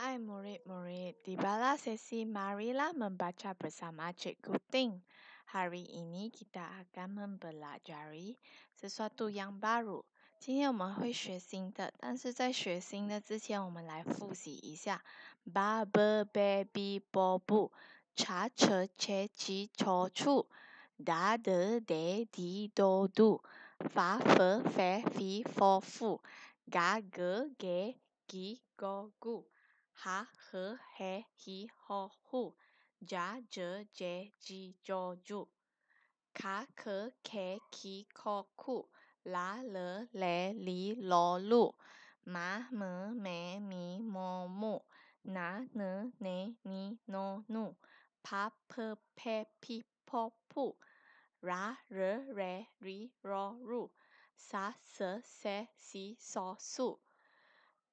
Hi, murid-murid, d i b a l a s sesi mari lah membaca bersama cik Guting. Hari ini kita akan mempelajari sesuatu yang baru. 今天我们会学新的，但是在学新的之前，我们来复习一下：barber, baby, bobu, cha cha cha, chi chou chu, dadu, de di do do, father, fair, fee, g o u r g u gage, ge, gi, g a gu. a 哈和嘿，嘿呼呼，扎哲哲，吉焦珠，卡壳壳，奇可酷，拉勒勒，里罗鲁，马么咩咪么么，拿捏捏尼诺努，趴皮皮，泼泼，拉勒勒，里罗鲁，沙蛇蛇，西嗦嗦。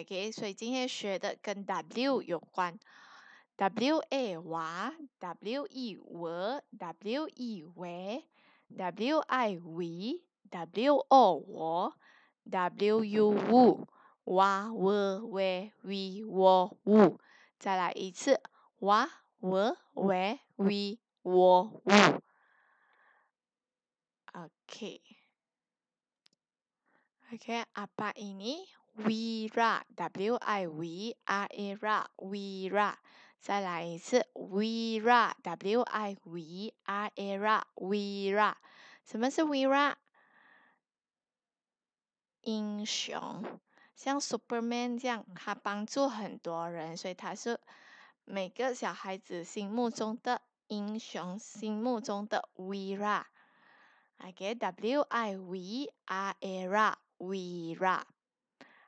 OK，所以今天学的跟 W 有关。W A Y，W E W，W E W，W I W，W O W，W U W，Y W W W O W。再来一次，Y w W W W O W。OK，OK，apa ini？Vira, W I V I R A Vira，再来一次，Vira, W I V I R A Vira，什么是 Vira？英雄，像 Superman 这样，他帮助很多人，所以他是每个小孩子心目中的英雄，心目中的 Vira。I get W I V I R A Vira。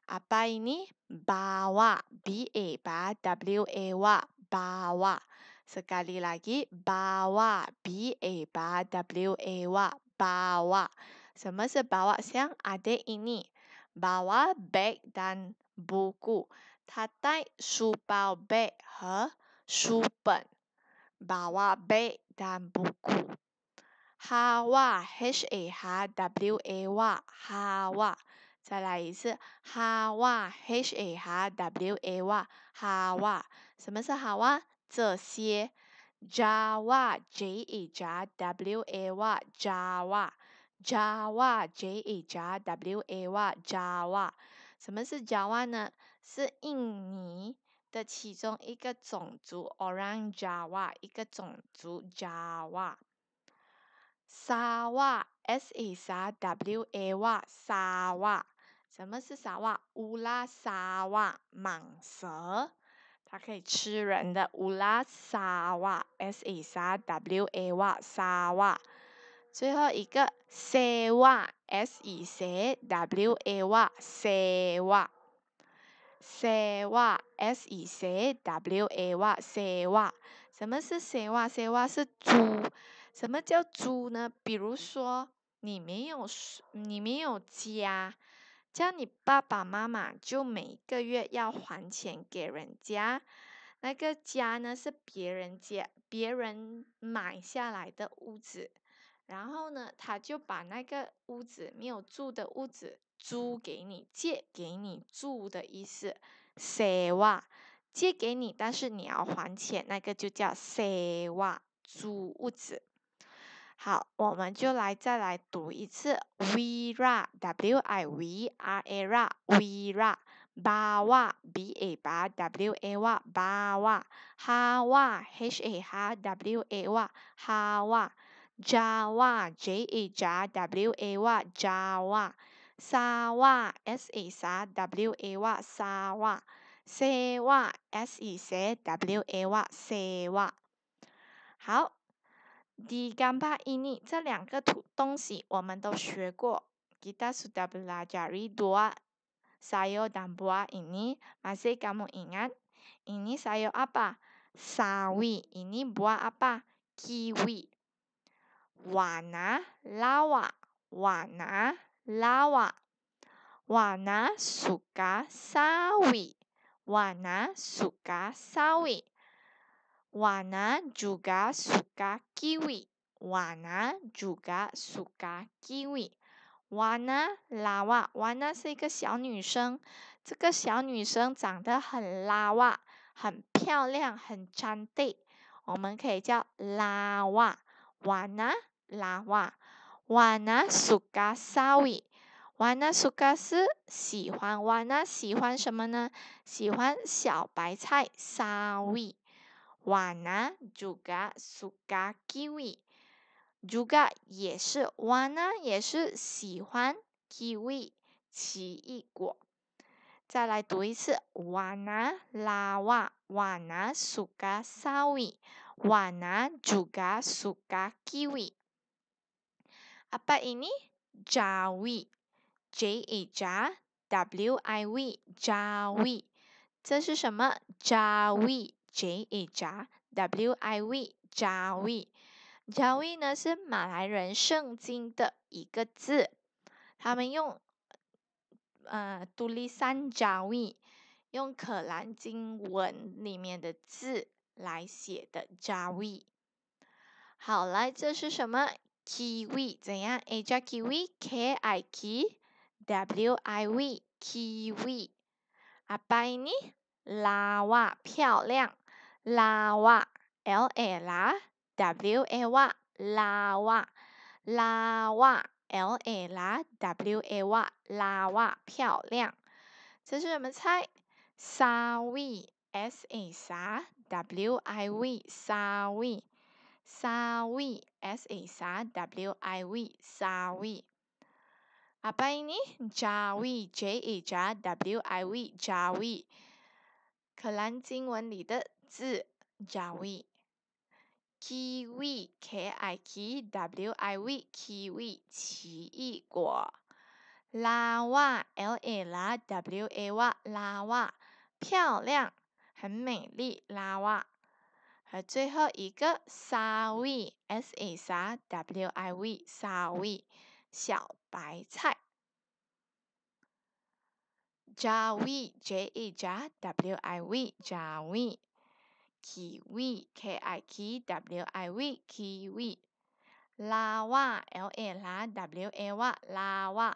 apa ini bawa b a b w a w bawa sekali lagi bawa b a b w a w bawa sama se bawa siang ada ini bawa beg dan buku tatai supau bag ha supen bawa bag dan buku hawa h a h w a w hawa. 再来一次，Hawa H A H W A W，Hawa，什么是 Hawa？这些，Java J A J a W A W，Java，Java J A J a W A W，Java，什么是 Java 呢？是印尼的其中一个种族，Orang Java 一个种族，Java，Sawa S A S A W，Sawa。什么是沙哇乌拉沙哇蟒蛇？它可以吃人的乌拉沙哇 S E S W A Y 沙哇。最后一个塞哇 S E C W A Y 塞哇，塞哇 S E C W A Y 塞哇。什么是塞哇？塞哇是猪。什么叫猪呢？比如说你没有你没有家。叫你爸爸妈妈就每个月要还钱给人家，那个家呢是别人借、别人买下来的屋子，然后呢他就把那个屋子没有住的屋子租给你，借给你住的意思 s h a 借给你，但是你要还钱，那个就叫 s h a 租屋子。好，我们就来再来读一次：Vira W I V r a R A v i r a b a B A B W A b a w 哈 h H A 哈 W A h 哈 w j a v a J A J A W A Java，Sawa S A S A W A Sawa，Sewa S E S E W A s e y a 好。D i gambar ini，这两个图东西我们都学过。Gitar suwah jadi dua，s a y u ada b e b e r a h a ini，masih kamu ingat？Ini saya apa？Sawi，ini buah apa？Kiwi。Wana lawa，wana lawa，wana suka sawi，wana suka sawi。Wana juga suka kiwi。Wana juga suka kiwi。Wana lawa。Wana 是一个小女生，这个小女生长得很 lawa，很漂亮，很粘地，我们可以叫 lawa。Wana lawa。Wana suka sawi。Wana suka 是喜欢，Wana 喜欢什么呢？喜欢小白菜 sawi。Wana juga suka kiwi，juga 也是 Wana 也是喜欢 kiwi 奇异果。再来读一次，Wana la wa Wana suka sawi，Wana juga suka kiwi。apa ini? Jawi J E a W I W Jawi，这是什么？Jawi。J A J W I V j a v E j a v E 呢是马来人圣经的一个字，他们用呃独立山 j a v 用可兰经文里面的字来写的 j a v 好来，这是什么？Kiwi 怎样？A J Kiwi K I K W I V Kiwi。阿拜尼拉哇，漂亮。拉哇，L A 拉 W A 哇，拉哇，拉哇，L A 拉 W A 哇，拉哇，漂亮。这是什么菜？沙威，S A 沙 W I V 沙威，沙威，S A 沙 W I V 沙威。阿爸，这尼？加威，J A 加 W I V 加威。荷兰经文里的。字，贾伟，kiwi k i k w i v kiwi 奇异果，拉袜 l a l a w a y 拉袜，漂亮，很美丽，拉袜。和最后一个沙伟 s a s w i v 沙伟，小白菜，j 贾伟 j a j a w i v 贾伟。Kiwi, kiwi, kiwi, kiwi. Lawa, lawa, lawa, lawa.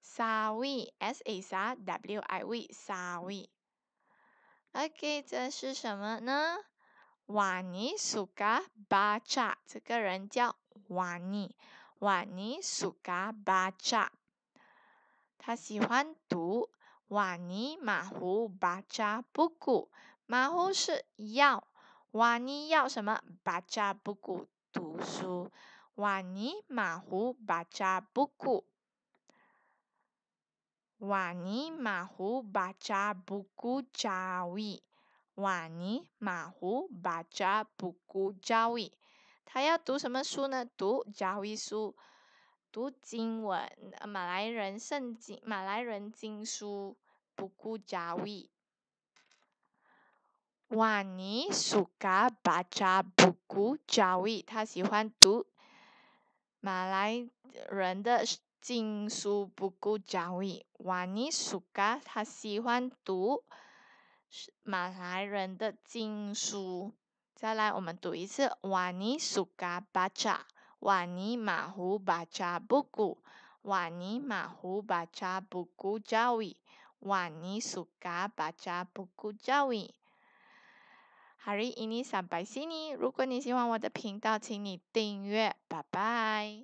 Sawi, sawi, sawi. o k 这是什么呢？Wani suka baca，这个人叫 Wani。Wani suka baca，他喜欢读。Wani mahu baca b u k 马虎是要，瓦尼要什么？不扎布顾读书，瓦尼马虎，不扎布顾。瓦尼马虎，不扎布顾扎义。瓦尼马虎，不扎布顾扎义。他要读什么书呢？读教义书，读经文。马来人圣经，马来人经书，布顾扎义。Wani suka baca buku Jawi，他喜欢读马来人的经书，buku Jawi。Wani suka，他喜欢读马来人的经书。再来，我们读一次。Wani suka baca，Wani mahu baca buku，Wani mahu baca buku Jawi，Wani suka baca buku Jawi。hari ini sampai sini. 如果你喜欢我的频道，请你订阅。拜拜。